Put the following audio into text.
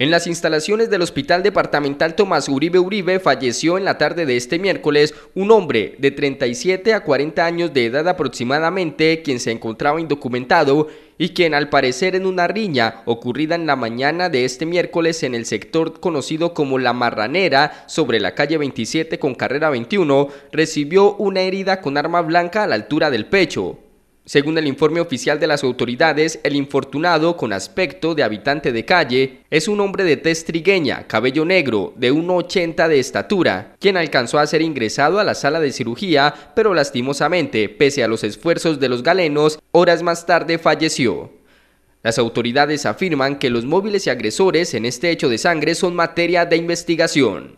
En las instalaciones del Hospital Departamental Tomás Uribe Uribe falleció en la tarde de este miércoles un hombre de 37 a 40 años de edad aproximadamente, quien se encontraba indocumentado y quien al parecer en una riña ocurrida en la mañana de este miércoles en el sector conocido como La Marranera, sobre la calle 27 con carrera 21, recibió una herida con arma blanca a la altura del pecho. Según el informe oficial de las autoridades, el infortunado, con aspecto de habitante de calle, es un hombre de tez trigueña, cabello negro, de 1,80 de estatura, quien alcanzó a ser ingresado a la sala de cirugía, pero lastimosamente, pese a los esfuerzos de los galenos, horas más tarde falleció. Las autoridades afirman que los móviles y agresores en este hecho de sangre son materia de investigación.